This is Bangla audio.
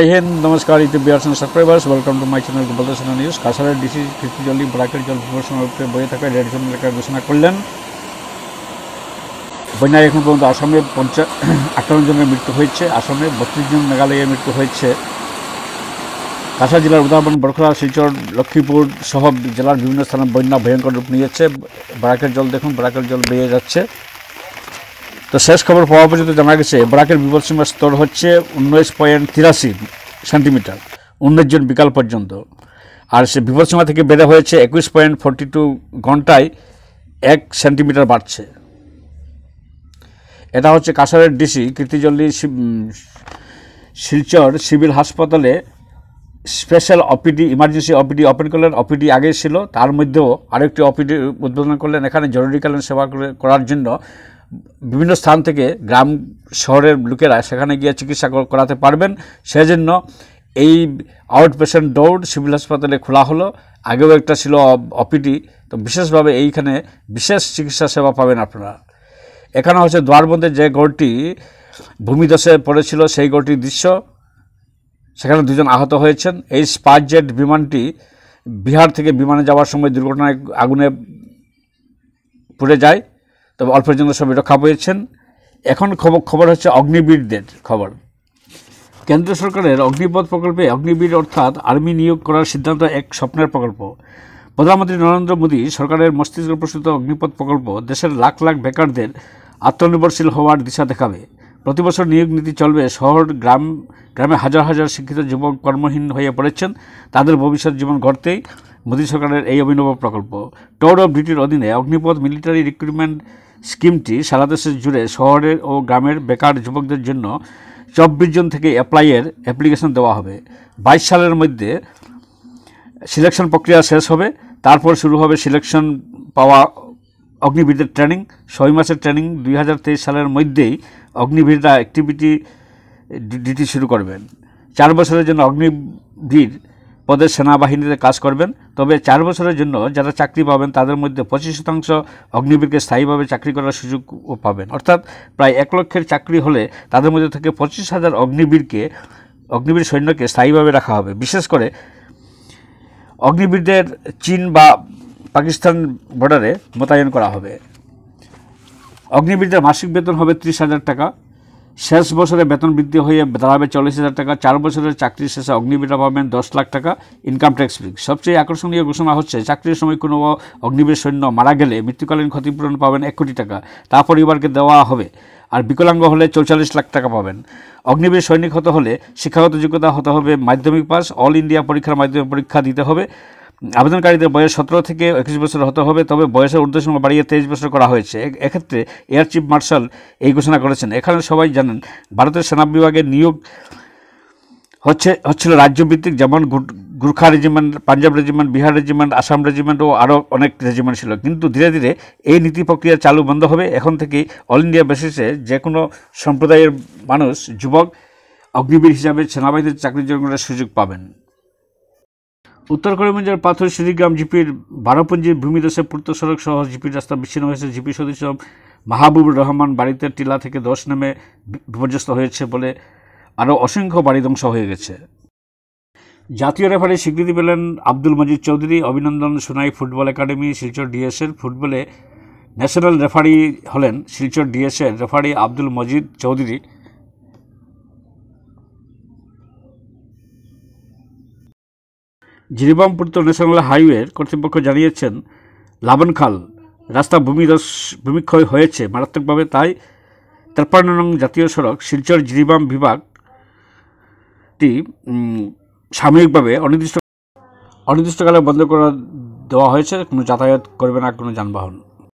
जय हिंद नमस्कार यूट्यूब बिहार्स subscribers welcome to my channel Gopal news কাছাড়ের ডিসি কৃষি জলদি ব্রাকের জল বিপর্যয়ে বয়ে থাকা রেড জোন এলাকা ঘোষণা করলেন বন্যায় এখন পর্যন্ত আসামে পঞ্চাশ আটান্ন জনের মৃত্যু হয়েছে আসামে বত্রিশ জন মেঘালয়ে মৃত্যু হয়েছে কাছাড় জেলার উদাহরণ বরখলা শিলচর লক্ষ্মীপুর সহ জেলার বিভিন্ন স্থানে বন্যা ভয়ঙ্কর রূপ নিয়েছে ব্রাকের জল দেখুন ব্রাকের জল বেয়ে যাচ্ছে তো শেষ খবর পাওয়া পর্যন্ত জানা গেছে বরাকের বিপদসীমার স্তর হচ্ছে উনিশ পয়েন্ট তিরাশি সেন্টিমিটার উনিশ জুন বিকাল পর্যন্ত আর সে বিপদসীমা থেকে বেড়ে হয়েছে একুশ পয়েন্ট ফোরটি টু ঘন্টায় এক সেন্টিমিটার বাড়ছে এটা হচ্ছে কাছাড়ের ডিসি কীর্তিজল্লি শিলচর সিভিল হাসপাতালে special OPD emergency OPD open করলেন অপিডি আগে ছিল তার মধ্যেও আরেকটি অপিডি উদ্বোধন করলেন এখানে জরুরিকালীন সেবা করার জন্য বিভিন্ন স্থান থেকে গ্রাম শহরের লোকেরা সেখানে গিয়ে চিকিৎসা করাতে পারবেন সেজন্য এই আউট পেশেন্ট দৌড় সিভিল হাসপাতালে খোলা হলো আগেও একটা ছিল অপিটি তো বিশেষভাবে এইখানে বিশেষ চিকিৎসা সেবা পাবেন আপনারা এখানে হচ্ছে দ্বারবন্ধে যে ঘরটি ভূমিদশে পড়েছিল সেই ঘরটির দৃশ্য সেখানে দুজন আহত হয়েছেন এই স্পার জেট বিমানটি বিহার থেকে বিমানে যাওয়ার সময় দুর্ঘটনায় আগুনে পুড়ে যায় তবে অল্পের জন্য সবাই রক্ষা পেয়েছেন এখন খবর খবর হচ্ছে অগ্নিবীরদের খবর কেন্দ্র সরকারের অগ্নিপথ প্রকল্পে অগ্নিবীর অর্থাৎ আর্মি নিয়োগ করার সিদ্ধান্ত এক স্বপ্নের প্রকল্প প্রধানমন্ত্রী নরেন্দ্র মোদী সরকারের মস্তিষ্ক প্রসূত অগ্নিপথ প্রকল্প দেশের লাখ লাখ বেকারদের আত্মনির্ভরশীল হওয়ার দিশা দেখাবে প্রতি বছর নিয়োগ নীতি চলবে শহর গ্রাম গ্রামে হাজার হাজার শিক্ষিত যুবক কর্মহীন হয়ে পড়েছেন তাদের ভবিষ্যৎ জীবন ঘটতেই মোদী সরকারের এই অভিনব প্রকল্প টোর অফ ডিউটির অধীনে অগ্নিপথ মিলিটারি রিক্রুটমেন্ট স্কিমটি সারা দেশের জুড়ে শহরের ও গ্রামের বেকার যুবকদের জন্য চব্বিশ জন থেকে অ্যাপ্লাইয়ের অ্যাপ্লিকেশন দেওয়া হবে বাইশ সালের মধ্যে সিলেকশন প্রক্রিয়া শেষ হবে তারপর শুরু হবে সিলেকশন পাওয়া অগ্নিবীরদের ট্রেনিং ছয় মাসের ট্রেনিং দুই সালের মধ্যেই অগ্নিবীররা অ্যাক্টিভিটি ডিটি শুরু করবেন চার বছরের জন্য অগ্নিবীর পদে সেনাবাহিনীতে কাজ করবেন তবে চার বছরের জন্য যারা চাকরি পাবেন তাদের মধ্যে পঁচিশ শতাংশ অগ্নিবীরকে স্থায়ীভাবে চাকরি করার সুযোগ পাবেন অর্থাৎ প্রায় এক লক্ষের চাকরি হলে তাদের মধ্যে থেকে পঁচিশ হাজার অগ্নিবীরকে অগ্নিবীর সৈন্যকে স্থায়ীভাবে রাখা হবে বিশেষ করে অগ্নিবীরদের চীন বা পাকিস্তান বর্ডারে মোতায়েন করা হবে অগ্নিবীরদের মাসিক বেতন হবে ত্রিশ হাজার টাকা শেষ বছরে বেতন বৃদ্ধি হয়ে দাঁড়াবে চল্লিশ হাজার টাকা চার বছরের চাকরির শেষে অগ্নিবীরা পাবেন দশ লাখ টাকা ইনকাম ট্যাক্স ফ্রি সবচেয়ে আকর্ষণীয় ঘোষণা হচ্ছে চাকরির সময় কোনো অগ্নিবীর সৈন্য মারা গেলে মৃত্যুকালীন ক্ষতিপূরণ পাবেন এক কোটি টাকা তা পরিবারকে দেওয়া হবে আর বিকলাঙ্গ হলে চৌচল্লিশ লাখ টাকা পাবেন অগ্নিবীর সৈনিক হতে হলে শিক্ষাগত যোগ্যতা হতে হবে মাধ্যমিক পাস অল ইন্ডিয়া পরীক্ষার মাধ্যমে পরীক্ষা দিতে হবে আবেদনকারীদের বয়স সতেরো থেকে একুশ বছর হতে হবে তবে বয়সের ঊর্ধ্বসীমা বাড়িয়ে তেইশ বছর করা হয়েছে এক্ষেত্রে এয়ার চিফ মার্শাল এই ঘোষণা করেছেন এখানে সবাই জানেন ভারতের সেনা বিভাগের নিয়োগ হচ্ছে হচ্ছিল রাজ্যভিত্তিক যেমন Gorkha regiment Punjab regiment Bihar regiment Assam regiment ও আরও অনেক রেজিমেন্ট ছিল কিন্তু ধীরে ধীরে এই নীতি প্রক্রিয়া চালু বন্ধ হবে এখন থেকে অল ইন্ডিয়া বেসিসে যে কোনো সম্প্রদায়ের মানুষ যুবক অগ্নিবীর হিসাবে সেনাবাহিনীর চাকরির জন্য সুযোগ পাবেন উত্তর করিমগঞ্জের পাথর সিরিগ্রাম জিপির বারোপঞ্জির ভূমিদশে পূর্ত সড়ক সহ জিপির রাস্তা বিচ্ছিন্ন হয়েছে জিপি সদস্য মাহাবুবুর রহমান বাড়িতে টিলা থেকে দশ নেমে বিপর্যস্ত হয়েছে বলে আরও অসংখ্য বাড়ি ধ্বংস হয়ে গেছে জাতীয় রেফারি স্বীকৃতি পেলেন আব্দুল মজিদ চৌধুরী অভিনন্দন সোনাই ফুটবল একাডেমি শিলচর ডিএসএর ফুটবলে ন্যাশনাল রেফারি হলেন শিলচর ডিএসএর রেফারি আব্দুল মজিদ চৌধুরী তো ন্যাশনাল হাইওয়ের কর্তৃপক্ষ জানিয়েছেন লাবনখাল রাস্তা ভূমিদস ভূমিক্ষয় হয়েছে মারাত্মকভাবে তাই তেপান্ন নং জাতীয় সড়ক শিলচর জিরিবাম বিভাগটি সাময়িকভাবে অনির্দিষ্ট অনির্দিষ্টকালে বন্ধ করে দেওয়া হয়েছে কোনো যাতায়াত করবে না কোনো যানবাহন